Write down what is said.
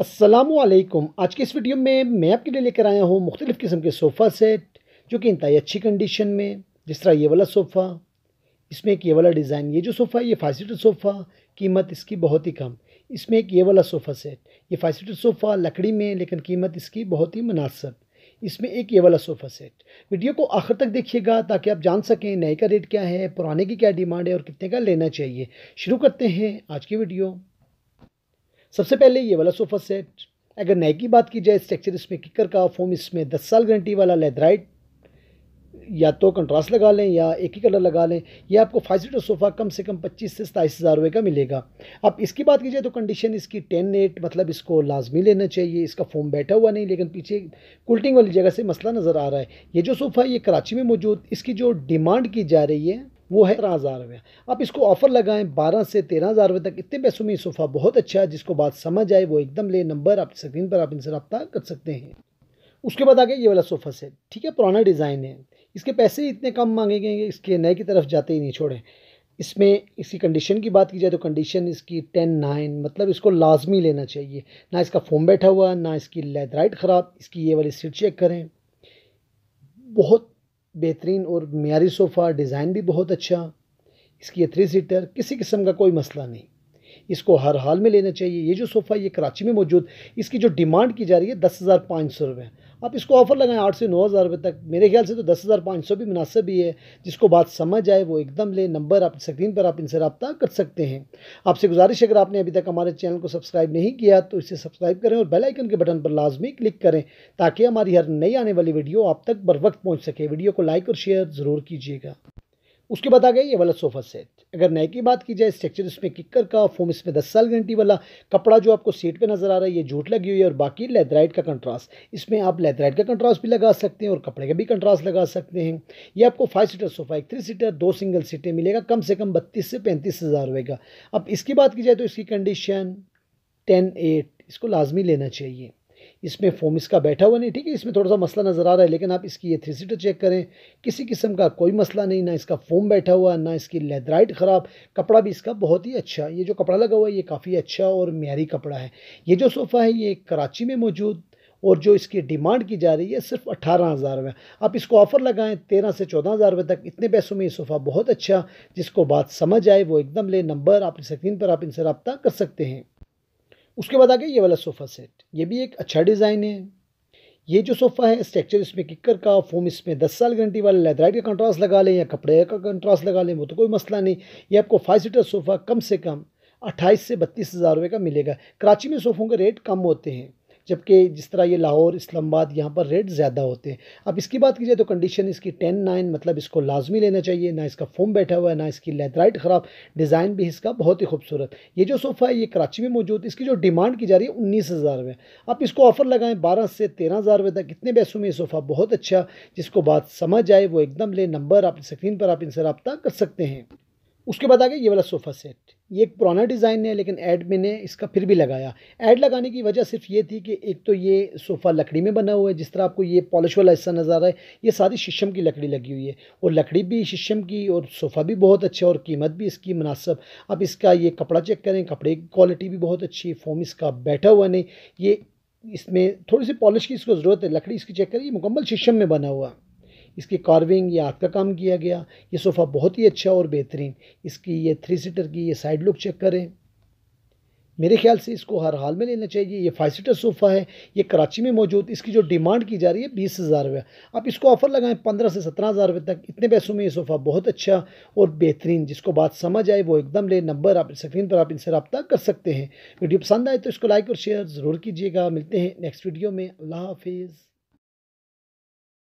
असलकुम आज के इस वीडियो में मैं आपके लिए लेकर आया हूँ मुख्तलिफ़ किस्म के सोफ़ा सेट जो कि इंतई अच्छी कंडीशन में जिस तरह ये वाला सोफ़ा इसमें एक ये वाला डिज़ाइन ये जो सोफ़ा ये फाइव सीटर सोफ़ा कीमत इसकी बहुत ही कम इसमें एक ये वाला सोफ़ा सेट ये फाइव सीटर सोफ़ा लकड़ी में लेकिन कीमत इसकी बहुत ही मुनासब इसमें एक ये वाला सोफ़ा सेट वीडियो को आखिर तक देखिएगा ताकि आप जान सकें नए का रेट क्या है पुराने की क्या डिमांड है और कितने का लेना चाहिए शुरू करते हैं आज की वीडियो सबसे पहले ये वाला सोफ़ा सेट अगर नए की बात की जाए स्ट्रक्चर इसमें किकर का फोम इसमें दस साल गारंटी वाला लेदराइट या तो कंट्रास्ट लगा लें या एक ही कलर लगा लें या आपको फाइव सीटर सोफ़ा कम से कम पच्चीस से सताईस हज़ार रुपये का मिलेगा अब इसकी बात की जाए तो कंडीशन इसकी टेन एट मतलब इसको लाजमी लेना चाहिए इसका फोम बैठा हुआ नहीं लेकिन पीछे कुल्टिंग वाली जगह से मसला नज़र आ रहा है ये जो सोफ़ा ये कराची में मौजूद इसकी जो डिमांड की जा रही है वो है तेरह हज़ार रुपये आप इसको ऑफ़र लगाएं बारह से तेरह हज़ार रुपये तक इतने पैसों में सोफ़ा बहुत अच्छा है जिसको बात समझ आए वो एकदम ले नंबर आप स्क्रीन पर आप इनसे रब्ता कर सकते हैं उसके बाद आ गया ये वाला सोफ़ा सेट ठीक है पुराना डिज़ाइन है इसके पैसे इतने कम मांगे गए इसके नए की तरफ जाते ही नहीं छोड़ें इसमें इसकी कंडीशन की बात की जाए तो कंडीशन इसकी टेन नाइन मतलब इसको लाजमी लेना चाहिए ना इसका फोम बैठा हुआ ना इसकी लेदराइट ख़राब इसकी ये वाली सीट चेक करें बहुत बेहतरीन और मीरी सोफ़ा डिज़ाइन भी बहुत अच्छा इसकी थ्री सीटर किसी किस्म का कोई मसला नहीं इसको हर हाल में लेना चाहिए ये जो सोफ़ा ये कराची में मौजूद इसकी जो डिमांड की जा रही है दस हज़ार पाँच सौ रुपये आप इसको ऑफ़र लगाएं आठ से नौ हज़ार रुपये तक मेरे ख्याल से तो दस हज़ार पाँच सौ भी मुनासिब ही है जिसको बात समझ आए वो एकदम ले नंबर आप स्क्रीन पर आप इनसे रबता कर सकते हैं आपसे गुजारिश अगर आपने अभी तक हमारे चैनल को सब्सक्राइब नहीं किया तो इसे सब्सक्राइब करें और बेलाइकन के बटन पर लाजमी क्लिक करें ताकि हमारी हर नई आने वाली वीडियो आप तक बर वक्त पहुँच सके वीडियो को लाइक और शेयर ज़रूर कीजिएगा उसके बाद आ गया ये वाला सोफ़ा सेट अगर नए की बात की जाए स्ट्रक्चर इसमें किकर का फोम इसमें दस साल गारंटी वाला कपड़ा जो आपको सेट पे नज़र आ रहा है ये झूठ लगी हुई है और बाकी लेदराइट का कंट्रास्ट इसमें आप लेदराइट का कंट्रास्ट भी लगा सकते हैं और कपड़े का भी कंट्रास्ट लगा सकते हैं ये आपको फाइव सीटर सोफ़ा एक थ्री सीटर दो सिंगल सीटें मिलेगा कम से कम बत्तीस से पैंतीस हज़ार का अब इसकी बात की जाए तो इसकी कंडीशन टेन एट इसको लाजमी लेना चाहिए इसमें फोम इसका बैठा हुआ नहीं ठीक है इसमें थोड़ा सा मसला नज़र आ रहा है लेकिन आप इसकी ये थ्री सीटर चेक करें किसी किस्म का कोई मसला नहीं ना इसका फोम बैठा हुआ ना इसकी लेदराइट ख़राब कपड़ा भी इसका बहुत ही अच्छा ये जो कपड़ा लगा हुआ है ये काफ़ी अच्छा और म्यारी कपड़ा है ये जो सोफ़ा है ये कराची में मौजूद और जो इसकी डिमांड की जा रही है सिर्फ अठारह हज़ार रुपये आप इसको ऑफ़र लगाएं तेरह से चौदह हज़ार रुपये तक इतने पैसों में ये सोफ़ा बहुत अच्छा जिसको बात समझ आए वो एकदम ले नंबर आप स्क्रीन पर आप इनसे रबता कर सकते हैं उसके बाद आ गया ये वाला सोफ़ा सेट ये भी एक अच्छा डिज़ाइन है ये जो सोफ़ा है स्ट्रक्चर इसमें किकर का फोम इसमें दस साल गारंटी वाला लेदराइट का कंट्रास्ट लगा लें या कपड़े का कंट्रास्ट लगा लें वो तो कोई मसला नहीं ये आपको फाइव सीटर सोफ़ा कम से कम अट्ठाईस से बत्तीस हज़ार रुपये का मिलेगा कराची में सोफ़ों के रेट कम होते हैं जबकि जिस तरह ये लाहौर इस्लामाबाद यहाँ पर रेट ज़्यादा होते हैं अब इसकी बात की जाए तो कंडीशन इसकी टेन नाइन मतलब इसको लाजमी लेना चाहिए ना इसका फोम बैठा हुआ है ना इसकी लेदराइट ख़राब डिज़ाइन भी इसका बहुत ही खूबसूरत ये जो सोफ़ा है ये कराची में मौजूद इसकी जो डिमांड की जा रही है उन्नीस हज़ार में आप इसको ऑफ़र लगाएँ बारह से तेरह हज़ार रुपये तक कितने पैसों में ये सोफ़ा बहुत अच्छा जिसको बात समझ आए वो एकदम ले नंबर आप स्क्रीन पर आप इनसे रबता कर सकते हैं उसके बाद आ गया ये वाला सोफ़ा सेट ये एक पुराना डिज़ाइन है लेकिन ऐड मैंने इसका फिर भी लगाया ऐड लगाने की वजह सिर्फ ये थी कि एक तो ये सोफ़ा लकड़ी में बना हुआ है जिस तरह आपको ये पॉलिश वाला हिस्सा नज़र आ रहा है ये सारी शीशम की लकड़ी लगी हुई है और लकड़ी भी शीशम की और सोफ़ा भी बहुत अच्छा और कीमत भी इसकी मुनासब अब इसका ये कपड़ा चेक करें कपड़े की क्वालिटी भी बहुत अच्छी है फॉर्म इसका बैठा हुआ नहीं ये इसमें थोड़ी सी पॉलिश की इसको ज़रूरत है लकड़ी इसकी चेक करें ये मुकम्मल शीशम में बना हुआ इसकी कार्विंग या हाथ का काम किया गया ये सोफ़ा बहुत ही अच्छा और बेहतरीन इसकी ये थ्री सीटर की ये साइड लुक चेक करें मेरे ख्याल से इसको हर हाल में लेना चाहिए ये फाइव सीटर सोफ़ा है ये कराची में मौजूद इसकी जो डिमांड की जा रही है बीस हज़ार रुपये आप इसको ऑफ़र लगाएं पंद्रह से सत्रह हज़ार रुपये तक इतने पैसों में ये सोफ़ा बहुत अच्छा और बेहतरीन जिसको बात समझ आए वो एकदम ले नंबर आप स्क्रीन पर आप इनसे रब्ता कर सकते हैं वीडियो पसंद आए तो इसको लाइक और शेयर ज़रूर कीजिएगा मिलते हैं नेक्स्ट वीडियो में अल्लाह हाफिज़